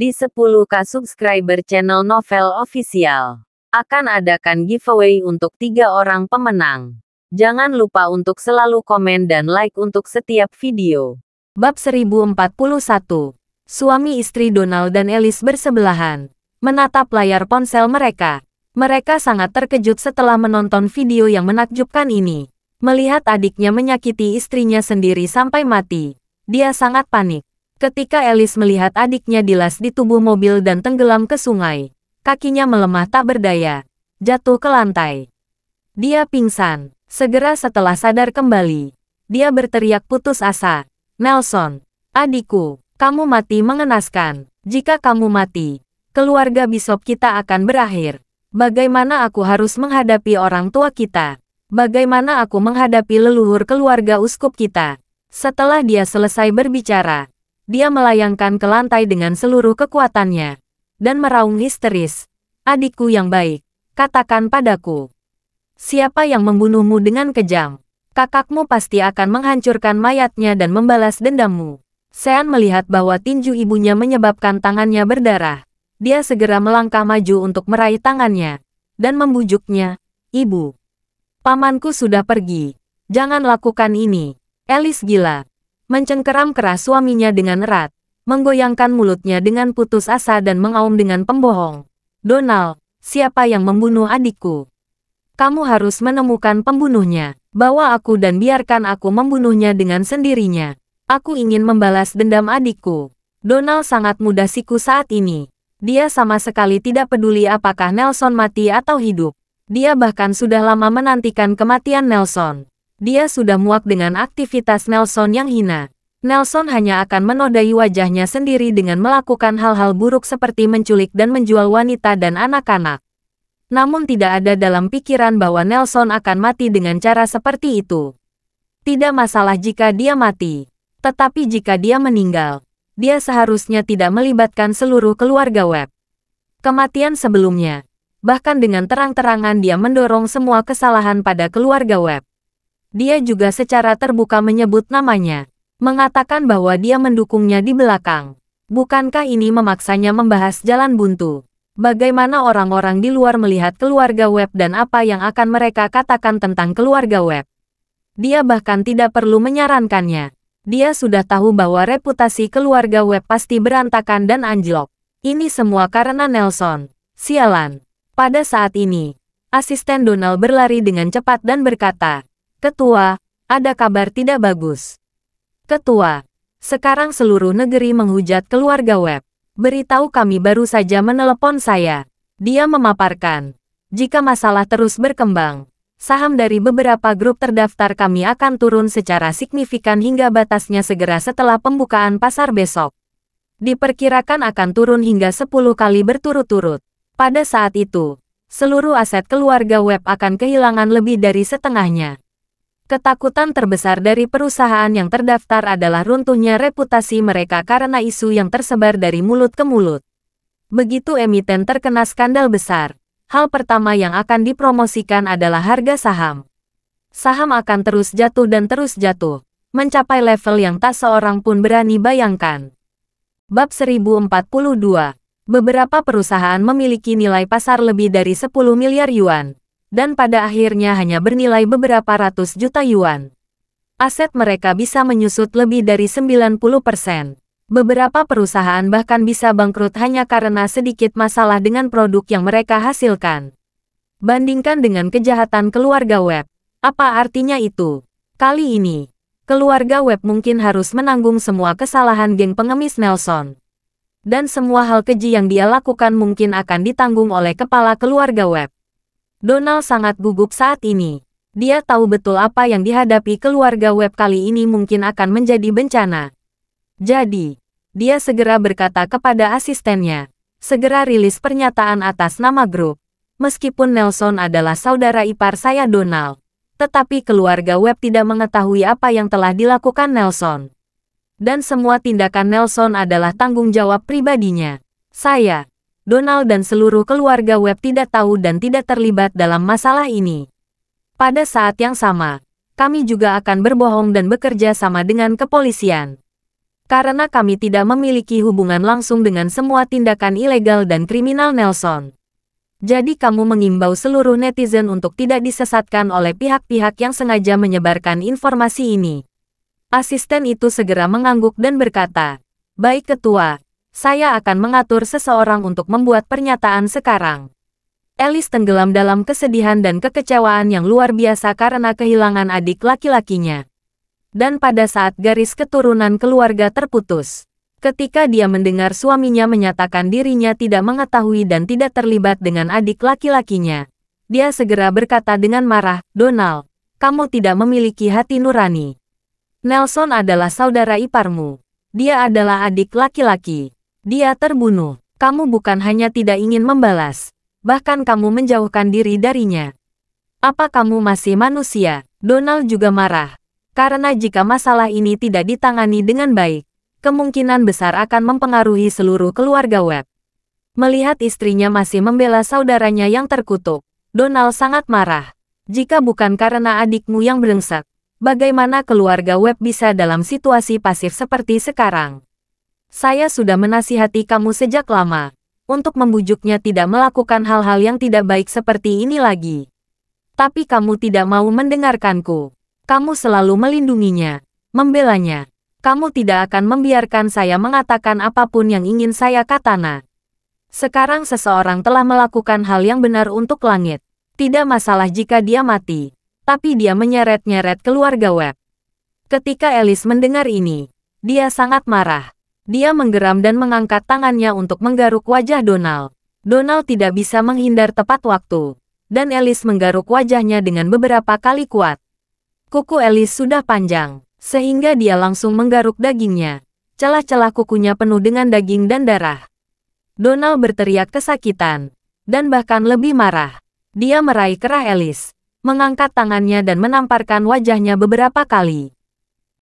di 10k subscriber channel Novel Official. Akan adakan giveaway untuk tiga orang pemenang. Jangan lupa untuk selalu komen dan like untuk setiap video. Bab 1041 Suami istri Donald dan Elis bersebelahan. Menatap layar ponsel mereka. Mereka sangat terkejut setelah menonton video yang menakjubkan ini. Melihat adiknya menyakiti istrinya sendiri sampai mati, dia sangat panik. Ketika Elis melihat adiknya dilas di tubuh mobil dan tenggelam ke sungai, kakinya melemah tak berdaya, jatuh ke lantai. Dia pingsan. Segera setelah sadar kembali, dia berteriak putus asa. Nelson, adikku, kamu mati mengenaskan. Jika kamu mati, keluarga Bisop kita akan berakhir. Bagaimana aku harus menghadapi orang tua kita? Bagaimana aku menghadapi leluhur keluarga uskup kita? Setelah dia selesai berbicara, dia melayangkan ke lantai dengan seluruh kekuatannya. Dan meraung histeris. Adikku yang baik, katakan padaku. Siapa yang membunuhmu dengan kejam? Kakakmu pasti akan menghancurkan mayatnya dan membalas dendammu. Sean melihat bahwa tinju ibunya menyebabkan tangannya berdarah. Dia segera melangkah maju untuk meraih tangannya. Dan membujuknya, Ibu. Pamanku sudah pergi. Jangan lakukan ini. Elis gila mencengkeram keras suaminya dengan erat, menggoyangkan mulutnya dengan putus asa dan mengaum dengan pembohong. Donald, siapa yang membunuh adikku? Kamu harus menemukan pembunuhnya. Bawa aku dan biarkan aku membunuhnya dengan sendirinya. Aku ingin membalas dendam adikku. Donald sangat mudah siku saat ini. Dia sama sekali tidak peduli apakah Nelson mati atau hidup. Dia bahkan sudah lama menantikan kematian Nelson. Dia sudah muak dengan aktivitas Nelson yang hina. Nelson hanya akan menodai wajahnya sendiri dengan melakukan hal-hal buruk seperti menculik dan menjual wanita dan anak-anak. Namun tidak ada dalam pikiran bahwa Nelson akan mati dengan cara seperti itu. Tidak masalah jika dia mati. Tetapi jika dia meninggal, dia seharusnya tidak melibatkan seluruh keluarga web. Kematian sebelumnya, bahkan dengan terang-terangan dia mendorong semua kesalahan pada keluarga web. Dia juga secara terbuka menyebut namanya, mengatakan bahwa dia mendukungnya di belakang. Bukankah ini memaksanya membahas jalan buntu? Bagaimana orang-orang di luar melihat keluarga web dan apa yang akan mereka katakan tentang keluarga web? Dia bahkan tidak perlu menyarankannya. Dia sudah tahu bahwa reputasi keluarga web pasti berantakan dan anjlok. Ini semua karena Nelson. Sialan. Pada saat ini, asisten Donald berlari dengan cepat dan berkata, Ketua, ada kabar tidak bagus. Ketua, sekarang seluruh negeri menghujat keluarga web. Beritahu kami baru saja menelepon saya. Dia memaparkan, jika masalah terus berkembang, saham dari beberapa grup terdaftar kami akan turun secara signifikan hingga batasnya segera setelah pembukaan pasar besok. Diperkirakan akan turun hingga 10 kali berturut-turut. Pada saat itu, seluruh aset keluarga web akan kehilangan lebih dari setengahnya. Ketakutan terbesar dari perusahaan yang terdaftar adalah runtuhnya reputasi mereka karena isu yang tersebar dari mulut ke mulut. Begitu emiten terkena skandal besar, hal pertama yang akan dipromosikan adalah harga saham. Saham akan terus jatuh dan terus jatuh, mencapai level yang tak seorang pun berani bayangkan. Bab 1042 Beberapa perusahaan memiliki nilai pasar lebih dari 10 miliar yuan, dan pada akhirnya hanya bernilai beberapa ratus juta yuan. Aset mereka bisa menyusut lebih dari 90 persen. Beberapa perusahaan bahkan bisa bangkrut hanya karena sedikit masalah dengan produk yang mereka hasilkan. Bandingkan dengan kejahatan keluarga web. Apa artinya itu? Kali ini, keluarga web mungkin harus menanggung semua kesalahan geng pengemis Nelson. Dan semua hal keji yang dia lakukan mungkin akan ditanggung oleh kepala keluarga web. Donald sangat gugup saat ini. Dia tahu betul apa yang dihadapi keluarga web kali ini mungkin akan menjadi bencana. Jadi, dia segera berkata kepada asistennya, segera rilis pernyataan atas nama grup. Meskipun Nelson adalah saudara ipar saya Donald, tetapi keluarga web tidak mengetahui apa yang telah dilakukan Nelson. Dan semua tindakan Nelson adalah tanggung jawab pribadinya. Saya, Donald dan seluruh keluarga Webb tidak tahu dan tidak terlibat dalam masalah ini. Pada saat yang sama, kami juga akan berbohong dan bekerja sama dengan kepolisian. Karena kami tidak memiliki hubungan langsung dengan semua tindakan ilegal dan kriminal Nelson. Jadi kamu mengimbau seluruh netizen untuk tidak disesatkan oleh pihak-pihak yang sengaja menyebarkan informasi ini. Asisten itu segera mengangguk dan berkata, Baik ketua, saya akan mengatur seseorang untuk membuat pernyataan sekarang. Elis tenggelam dalam kesedihan dan kekecewaan yang luar biasa karena kehilangan adik laki-lakinya. Dan pada saat garis keturunan keluarga terputus, ketika dia mendengar suaminya menyatakan dirinya tidak mengetahui dan tidak terlibat dengan adik laki-lakinya, dia segera berkata dengan marah, Donald, kamu tidak memiliki hati nurani. Nelson adalah saudara iparmu. Dia adalah adik laki-laki. Dia terbunuh. Kamu bukan hanya tidak ingin membalas, bahkan kamu menjauhkan diri darinya. Apa kamu masih manusia? Donald juga marah. Karena jika masalah ini tidak ditangani dengan baik, kemungkinan besar akan mempengaruhi seluruh keluarga Webb. Melihat istrinya masih membela saudaranya yang terkutuk, Donald sangat marah. Jika bukan karena adikmu yang berengsek, bagaimana keluarga Webb bisa dalam situasi pasif seperti sekarang? Saya sudah menasihati kamu sejak lama, untuk membujuknya tidak melakukan hal-hal yang tidak baik seperti ini lagi. Tapi kamu tidak mau mendengarkanku. Kamu selalu melindunginya, membelanya. Kamu tidak akan membiarkan saya mengatakan apapun yang ingin saya katana. Sekarang seseorang telah melakukan hal yang benar untuk langit. Tidak masalah jika dia mati. Tapi dia menyeret-nyeret keluarga web. Ketika Elis mendengar ini, dia sangat marah. Dia menggeram dan mengangkat tangannya untuk menggaruk wajah Donald. Donald tidak bisa menghindar tepat waktu. Dan Elis menggaruk wajahnya dengan beberapa kali kuat. Kuku Elis sudah panjang, sehingga dia langsung menggaruk dagingnya. Celah-celah kukunya penuh dengan daging dan darah. Donald berteriak kesakitan, dan bahkan lebih marah. Dia meraih kerah Elis, mengangkat tangannya dan menamparkan wajahnya beberapa kali.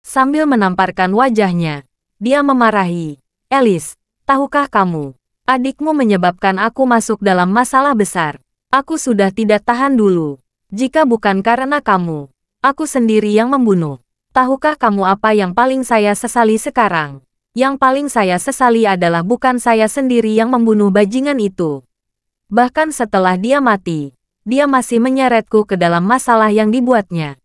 Sambil menamparkan wajahnya, dia memarahi. Elis, tahukah kamu? Adikmu menyebabkan aku masuk dalam masalah besar. Aku sudah tidak tahan dulu. Jika bukan karena kamu, aku sendiri yang membunuh. Tahukah kamu apa yang paling saya sesali sekarang? Yang paling saya sesali adalah bukan saya sendiri yang membunuh bajingan itu. Bahkan setelah dia mati, dia masih menyeretku ke dalam masalah yang dibuatnya.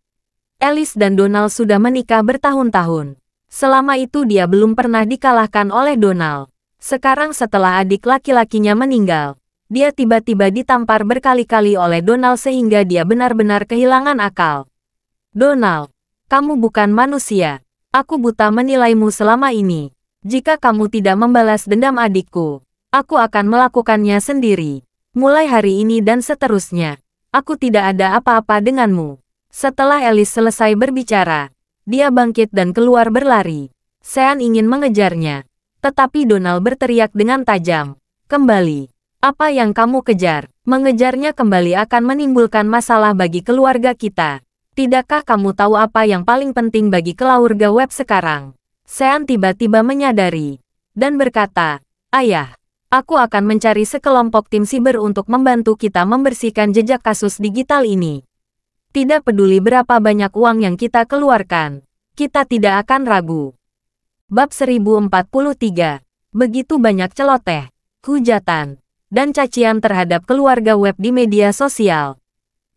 Alice dan Donald sudah menikah bertahun-tahun. Selama itu dia belum pernah dikalahkan oleh Donald. Sekarang setelah adik laki-lakinya meninggal, dia tiba-tiba ditampar berkali-kali oleh Donald sehingga dia benar-benar kehilangan akal. Donald, kamu bukan manusia. Aku buta menilaimu selama ini. Jika kamu tidak membalas dendam adikku, aku akan melakukannya sendiri. Mulai hari ini dan seterusnya, aku tidak ada apa-apa denganmu. Setelah Alice selesai berbicara, dia bangkit dan keluar berlari. Sean ingin mengejarnya. Tetapi Donald berteriak dengan tajam. Kembali. Apa yang kamu kejar? Mengejarnya kembali akan menimbulkan masalah bagi keluarga kita. Tidakkah kamu tahu apa yang paling penting bagi keluarga web sekarang? Sean tiba-tiba menyadari. Dan berkata, Ayah, aku akan mencari sekelompok tim siber untuk membantu kita membersihkan jejak kasus digital ini. Tidak peduli berapa banyak uang yang kita keluarkan, kita tidak akan ragu. Bab 1043. Begitu banyak celoteh, hujatan, dan cacian terhadap keluarga web di media sosial.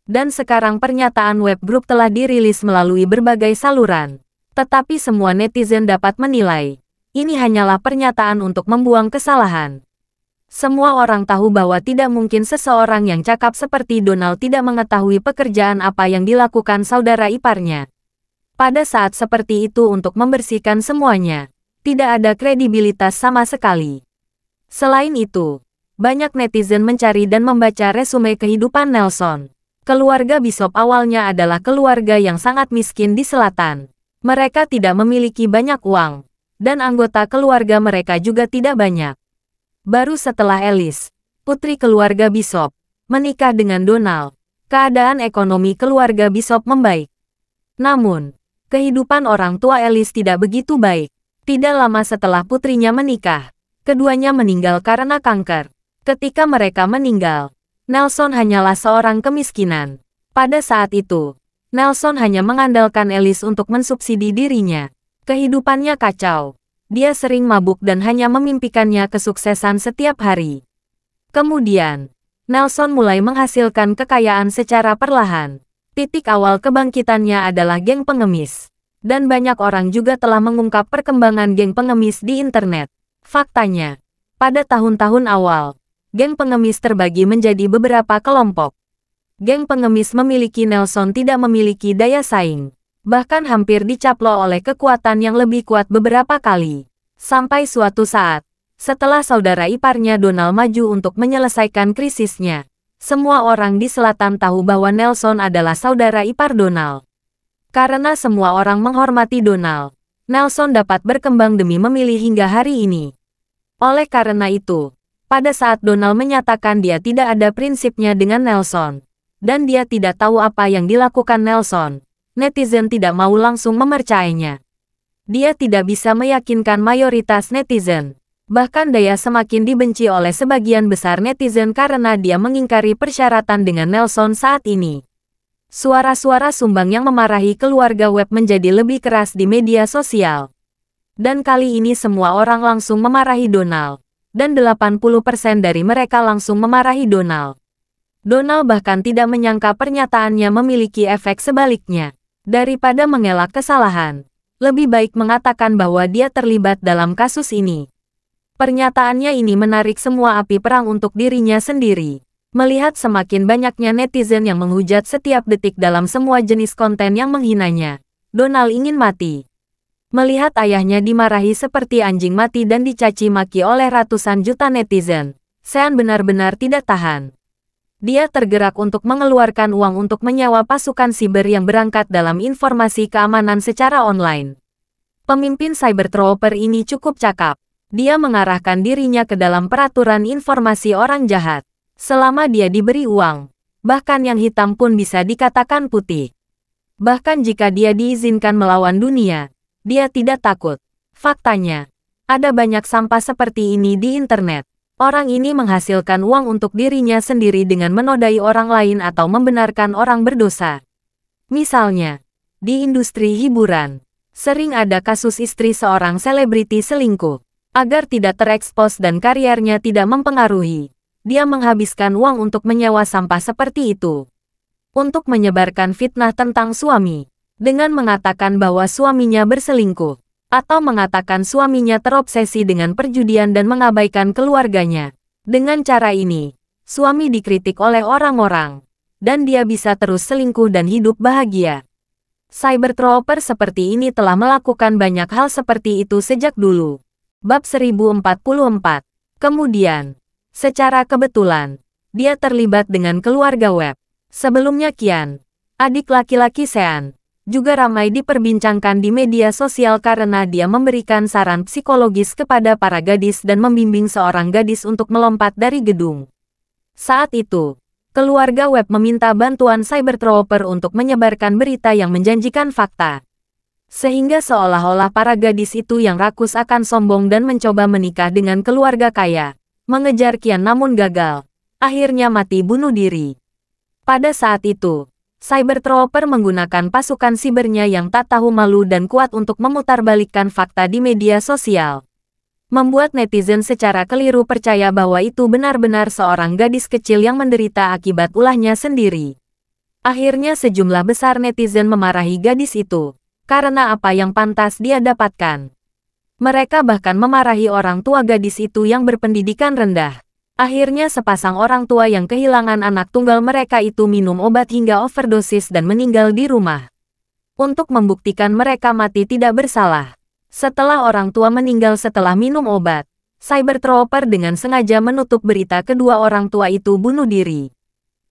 Dan sekarang pernyataan web grup telah dirilis melalui berbagai saluran. Tetapi semua netizen dapat menilai. Ini hanyalah pernyataan untuk membuang kesalahan. Semua orang tahu bahwa tidak mungkin seseorang yang cakap seperti Donald tidak mengetahui pekerjaan apa yang dilakukan saudara iparnya. Pada saat seperti itu untuk membersihkan semuanya, tidak ada kredibilitas sama sekali. Selain itu, banyak netizen mencari dan membaca resume kehidupan Nelson. Keluarga Bishop awalnya adalah keluarga yang sangat miskin di selatan. Mereka tidak memiliki banyak uang, dan anggota keluarga mereka juga tidak banyak. Baru setelah Elis, putri keluarga Bishop, menikah dengan Donald, keadaan ekonomi keluarga Bishop membaik. Namun, kehidupan orang tua Elis tidak begitu baik. Tidak lama setelah putrinya menikah, keduanya meninggal karena kanker. Ketika mereka meninggal, Nelson hanyalah seorang kemiskinan. Pada saat itu, Nelson hanya mengandalkan Elis untuk mensubsidi dirinya. Kehidupannya kacau dia sering mabuk dan hanya memimpikannya kesuksesan setiap hari. Kemudian, Nelson mulai menghasilkan kekayaan secara perlahan. Titik awal kebangkitannya adalah geng pengemis. Dan banyak orang juga telah mengungkap perkembangan geng pengemis di internet. Faktanya, pada tahun-tahun awal, geng pengemis terbagi menjadi beberapa kelompok. Geng pengemis memiliki Nelson tidak memiliki daya saing. Bahkan hampir dicaplo oleh kekuatan yang lebih kuat beberapa kali. Sampai suatu saat, setelah saudara iparnya Donald maju untuk menyelesaikan krisisnya, semua orang di selatan tahu bahwa Nelson adalah saudara ipar Donald. Karena semua orang menghormati Donald, Nelson dapat berkembang demi memilih hingga hari ini. Oleh karena itu, pada saat Donald menyatakan dia tidak ada prinsipnya dengan Nelson, dan dia tidak tahu apa yang dilakukan Nelson, netizen tidak mau langsung memercayainya. Dia tidak bisa meyakinkan mayoritas netizen. Bahkan Daya semakin dibenci oleh sebagian besar netizen karena dia mengingkari persyaratan dengan Nelson saat ini. Suara-suara sumbang yang memarahi keluarga web menjadi lebih keras di media sosial. Dan kali ini semua orang langsung memarahi Donald. Dan 80% dari mereka langsung memarahi Donald. Donald bahkan tidak menyangka pernyataannya memiliki efek sebaliknya. Daripada mengelak kesalahan, lebih baik mengatakan bahwa dia terlibat dalam kasus ini. Pernyataannya ini menarik semua api perang untuk dirinya sendiri. Melihat semakin banyaknya netizen yang menghujat setiap detik dalam semua jenis konten yang menghinanya, Donald ingin mati. Melihat ayahnya dimarahi seperti anjing mati dan dicaci maki oleh ratusan juta netizen, Sean benar-benar tidak tahan dia tergerak untuk mengeluarkan uang untuk menyewa pasukan siber yang berangkat dalam informasi keamanan secara online. Pemimpin cyber trooper ini cukup cakap. Dia mengarahkan dirinya ke dalam peraturan informasi orang jahat. Selama dia diberi uang, bahkan yang hitam pun bisa dikatakan putih. Bahkan jika dia diizinkan melawan dunia, dia tidak takut. Faktanya, ada banyak sampah seperti ini di internet. Orang ini menghasilkan uang untuk dirinya sendiri dengan menodai orang lain atau membenarkan orang berdosa. Misalnya, di industri hiburan, sering ada kasus istri seorang selebriti selingkuh. Agar tidak terekspos dan karirnya tidak mempengaruhi, dia menghabiskan uang untuk menyewa sampah seperti itu. Untuk menyebarkan fitnah tentang suami, dengan mengatakan bahwa suaminya berselingkuh atau mengatakan suaminya terobsesi dengan perjudian dan mengabaikan keluarganya. Dengan cara ini, suami dikritik oleh orang-orang, dan dia bisa terus selingkuh dan hidup bahagia. Cybertrooper seperti ini telah melakukan banyak hal seperti itu sejak dulu. Bab 1044. Kemudian, secara kebetulan, dia terlibat dengan keluarga web. Sebelumnya Kian, adik laki-laki Sean, juga ramai diperbincangkan di media sosial karena dia memberikan saran psikologis kepada para gadis dan membimbing seorang gadis untuk melompat dari gedung. Saat itu, keluarga web meminta bantuan Cybertrooper untuk menyebarkan berita yang menjanjikan fakta. Sehingga seolah-olah para gadis itu yang rakus akan sombong dan mencoba menikah dengan keluarga kaya. Mengejar Kian namun gagal. Akhirnya mati bunuh diri. Pada saat itu, Cybertrooper menggunakan pasukan sibernya yang tak tahu malu dan kuat untuk memutarbalikkan fakta di media sosial. Membuat netizen secara keliru percaya bahwa itu benar-benar seorang gadis kecil yang menderita akibat ulahnya sendiri. Akhirnya sejumlah besar netizen memarahi gadis itu, karena apa yang pantas dia dapatkan. Mereka bahkan memarahi orang tua gadis itu yang berpendidikan rendah. Akhirnya sepasang orang tua yang kehilangan anak tunggal mereka itu minum obat hingga overdosis dan meninggal di rumah. Untuk membuktikan mereka mati tidak bersalah. Setelah orang tua meninggal setelah minum obat, Cybertrooper dengan sengaja menutup berita kedua orang tua itu bunuh diri.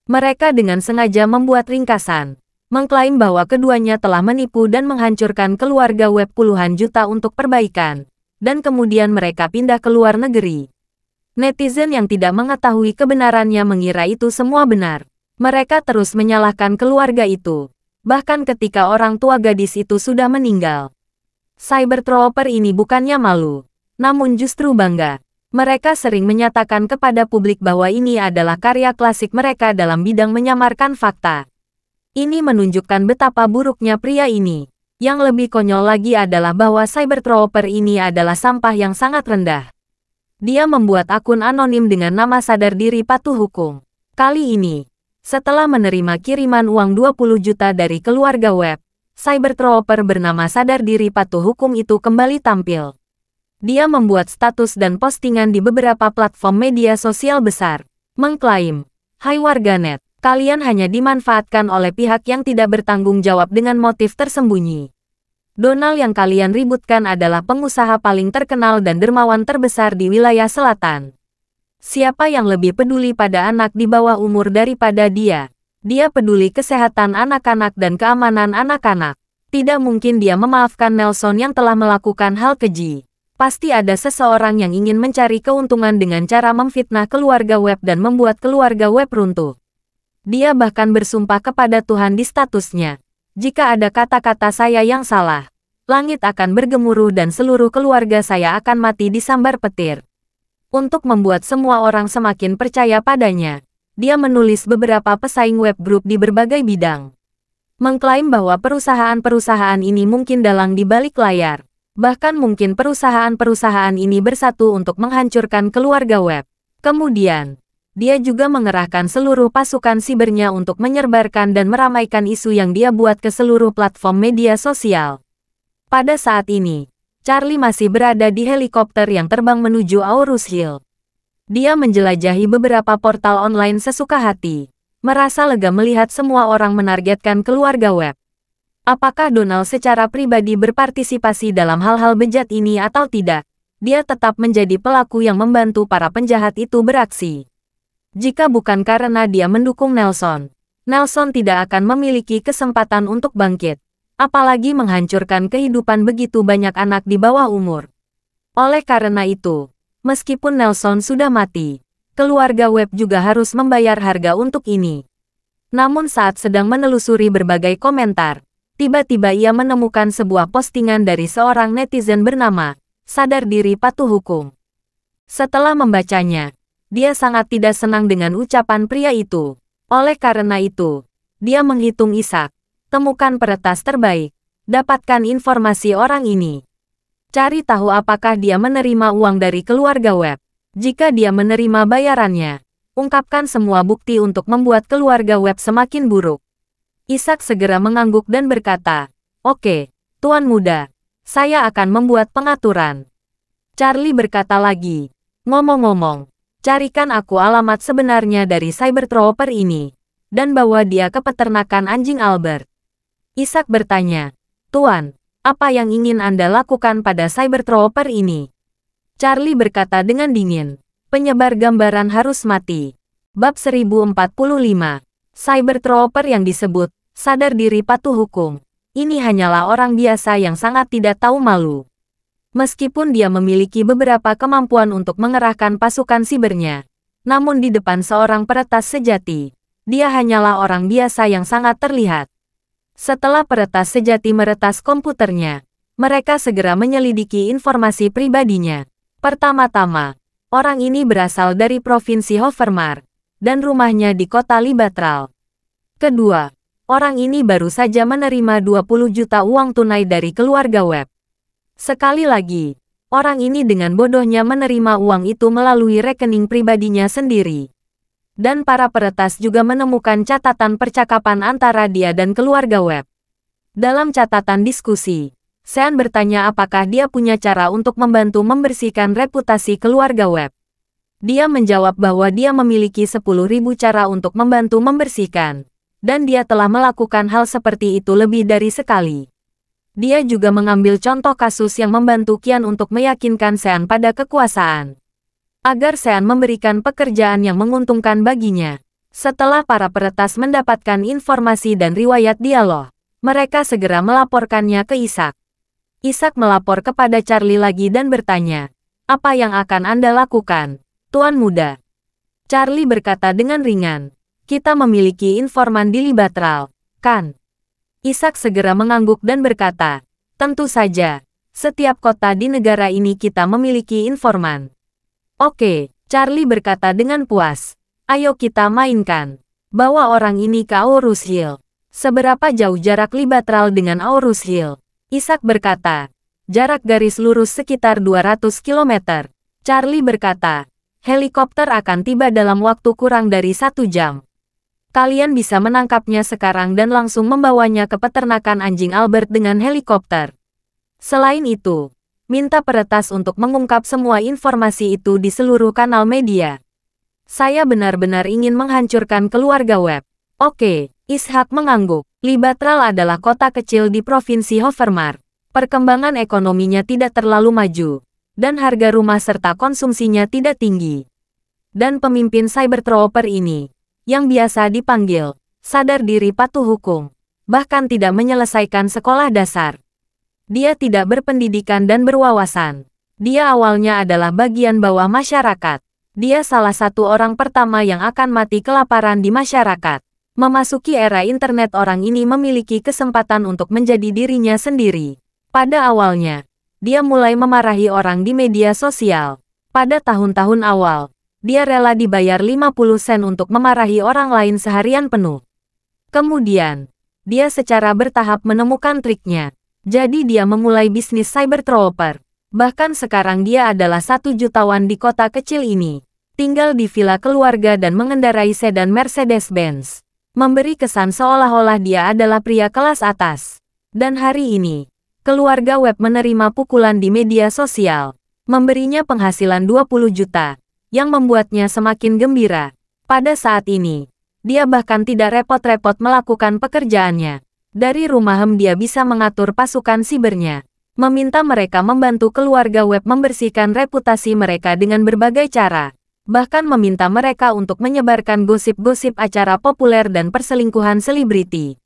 Mereka dengan sengaja membuat ringkasan, mengklaim bahwa keduanya telah menipu dan menghancurkan keluarga web puluhan juta untuk perbaikan, dan kemudian mereka pindah ke luar negeri. Netizen yang tidak mengetahui kebenarannya mengira itu semua benar. Mereka terus menyalahkan keluarga itu. Bahkan ketika orang tua gadis itu sudah meninggal. Cybertrooper ini bukannya malu. Namun justru bangga. Mereka sering menyatakan kepada publik bahwa ini adalah karya klasik mereka dalam bidang menyamarkan fakta. Ini menunjukkan betapa buruknya pria ini. Yang lebih konyol lagi adalah bahwa Cybertrooper ini adalah sampah yang sangat rendah. Dia membuat akun anonim dengan nama sadar diri patuh hukum. Kali ini, setelah menerima kiriman uang 20 juta dari keluarga web, Cybertrooper bernama sadar diri patuh hukum itu kembali tampil. Dia membuat status dan postingan di beberapa platform media sosial besar, mengklaim, Hai warganet, kalian hanya dimanfaatkan oleh pihak yang tidak bertanggung jawab dengan motif tersembunyi. Donald yang kalian ributkan adalah pengusaha paling terkenal dan dermawan terbesar di wilayah selatan. Siapa yang lebih peduli pada anak di bawah umur daripada dia? Dia peduli kesehatan anak-anak dan keamanan anak-anak. Tidak mungkin dia memaafkan Nelson yang telah melakukan hal keji. Pasti ada seseorang yang ingin mencari keuntungan dengan cara memfitnah keluarga web dan membuat keluarga web runtuh. Dia bahkan bersumpah kepada Tuhan di statusnya. Jika ada kata-kata saya yang salah, langit akan bergemuruh dan seluruh keluarga saya akan mati disambar petir. Untuk membuat semua orang semakin percaya padanya, dia menulis beberapa pesaing web grup di berbagai bidang. Mengklaim bahwa perusahaan-perusahaan ini mungkin dalang di balik layar. Bahkan mungkin perusahaan-perusahaan ini bersatu untuk menghancurkan keluarga web. Kemudian, dia juga mengerahkan seluruh pasukan sibernya untuk menyerbarkan dan meramaikan isu yang dia buat ke seluruh platform media sosial. Pada saat ini, Charlie masih berada di helikopter yang terbang menuju Aurus Hill. Dia menjelajahi beberapa portal online sesuka hati, merasa lega melihat semua orang menargetkan keluarga web. Apakah Donald secara pribadi berpartisipasi dalam hal-hal bejat ini atau tidak? Dia tetap menjadi pelaku yang membantu para penjahat itu beraksi. Jika bukan karena dia mendukung Nelson, Nelson tidak akan memiliki kesempatan untuk bangkit, apalagi menghancurkan kehidupan begitu banyak anak di bawah umur. Oleh karena itu, meskipun Nelson sudah mati, keluarga Webb juga harus membayar harga untuk ini. Namun saat sedang menelusuri berbagai komentar, tiba-tiba ia menemukan sebuah postingan dari seorang netizen bernama, sadar diri patuh hukum. Setelah membacanya, dia sangat tidak senang dengan ucapan pria itu. Oleh karena itu, dia menghitung Isak, Temukan peretas terbaik. Dapatkan informasi orang ini. Cari tahu apakah dia menerima uang dari keluarga web. Jika dia menerima bayarannya, ungkapkan semua bukti untuk membuat keluarga web semakin buruk. Isak segera mengangguk dan berkata, Oke, Tuan Muda, saya akan membuat pengaturan. Charlie berkata lagi, Ngomong-ngomong, Carikan aku alamat sebenarnya dari Cybertrooper ini. Dan bawa dia ke peternakan anjing Albert. Isaac bertanya, Tuan, apa yang ingin Anda lakukan pada Cybertrooper ini? Charlie berkata dengan dingin, penyebar gambaran harus mati. Bab 1045, Cybertrooper yang disebut, sadar diri patuh hukum. Ini hanyalah orang biasa yang sangat tidak tahu malu. Meskipun dia memiliki beberapa kemampuan untuk mengerahkan pasukan sibernya, namun di depan seorang peretas sejati, dia hanyalah orang biasa yang sangat terlihat. Setelah peretas sejati meretas komputernya, mereka segera menyelidiki informasi pribadinya. Pertama-tama, orang ini berasal dari Provinsi Hovermar, dan rumahnya di kota Libatral. Kedua, orang ini baru saja menerima 20 juta uang tunai dari keluarga Webb Sekali lagi, orang ini dengan bodohnya menerima uang itu melalui rekening pribadinya sendiri. Dan para peretas juga menemukan catatan percakapan antara dia dan keluarga web. Dalam catatan diskusi, Sean bertanya apakah dia punya cara untuk membantu membersihkan reputasi keluarga web. Dia menjawab bahwa dia memiliki 10.000 cara untuk membantu membersihkan. Dan dia telah melakukan hal seperti itu lebih dari sekali. Dia juga mengambil contoh kasus yang membantu Kian untuk meyakinkan Sean pada kekuasaan. Agar Sean memberikan pekerjaan yang menguntungkan baginya. Setelah para peretas mendapatkan informasi dan riwayat dialog, mereka segera melaporkannya ke Ishak. Ishak melapor kepada Charlie lagi dan bertanya, apa yang akan Anda lakukan, Tuan Muda? Charlie berkata dengan ringan, kita memiliki informan di Libatral, kan? Isak segera mengangguk dan berkata, Tentu saja, setiap kota di negara ini kita memiliki informan. Oke, Charlie berkata dengan puas. Ayo kita mainkan. Bawa orang ini ke Aorus Hill. Seberapa jauh jarak Libatral dengan Aorus Hill? Ishak berkata. Jarak garis lurus sekitar 200 km. Charlie berkata, helikopter akan tiba dalam waktu kurang dari satu jam. Kalian bisa menangkapnya sekarang dan langsung membawanya ke peternakan anjing Albert dengan helikopter. Selain itu, minta peretas untuk mengungkap semua informasi itu di seluruh kanal media. Saya benar-benar ingin menghancurkan keluarga web. Oke, Ishak mengangguk. Libatral adalah kota kecil di Provinsi Hovermar. Perkembangan ekonominya tidak terlalu maju, dan harga rumah serta konsumsinya tidak tinggi. Dan pemimpin Cybertrooper ini, yang biasa dipanggil sadar diri patuh hukum, bahkan tidak menyelesaikan sekolah dasar. Dia tidak berpendidikan dan berwawasan. Dia awalnya adalah bagian bawah masyarakat. Dia salah satu orang pertama yang akan mati kelaparan di masyarakat. Memasuki era internet orang ini memiliki kesempatan untuk menjadi dirinya sendiri. Pada awalnya, dia mulai memarahi orang di media sosial. Pada tahun-tahun awal, dia rela dibayar 50 sen untuk memarahi orang lain seharian penuh. Kemudian, dia secara bertahap menemukan triknya. Jadi dia memulai bisnis cyber trooper. Bahkan sekarang dia adalah satu jutawan di kota kecil ini. Tinggal di villa keluarga dan mengendarai sedan Mercedes-Benz. Memberi kesan seolah-olah dia adalah pria kelas atas. Dan hari ini, keluarga web menerima pukulan di media sosial. Memberinya penghasilan 20 juta yang membuatnya semakin gembira. Pada saat ini, dia bahkan tidak repot-repot melakukan pekerjaannya. Dari rumah Hem dia bisa mengatur pasukan sibernya, meminta mereka membantu keluarga web membersihkan reputasi mereka dengan berbagai cara, bahkan meminta mereka untuk menyebarkan gosip-gosip acara populer dan perselingkuhan selebriti.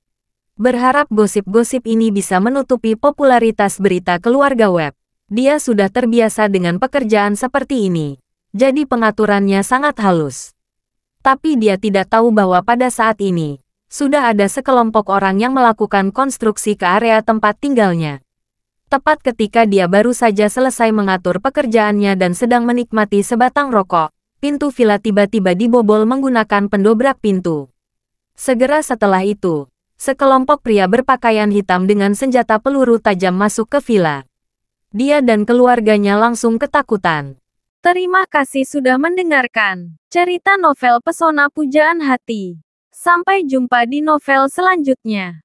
Berharap gosip-gosip ini bisa menutupi popularitas berita keluarga web. Dia sudah terbiasa dengan pekerjaan seperti ini jadi pengaturannya sangat halus. Tapi dia tidak tahu bahwa pada saat ini, sudah ada sekelompok orang yang melakukan konstruksi ke area tempat tinggalnya. Tepat ketika dia baru saja selesai mengatur pekerjaannya dan sedang menikmati sebatang rokok, pintu villa tiba-tiba dibobol menggunakan pendobrak pintu. Segera setelah itu, sekelompok pria berpakaian hitam dengan senjata peluru tajam masuk ke villa. Dia dan keluarganya langsung ketakutan. Terima kasih sudah mendengarkan cerita novel Pesona Pujaan Hati. Sampai jumpa di novel selanjutnya.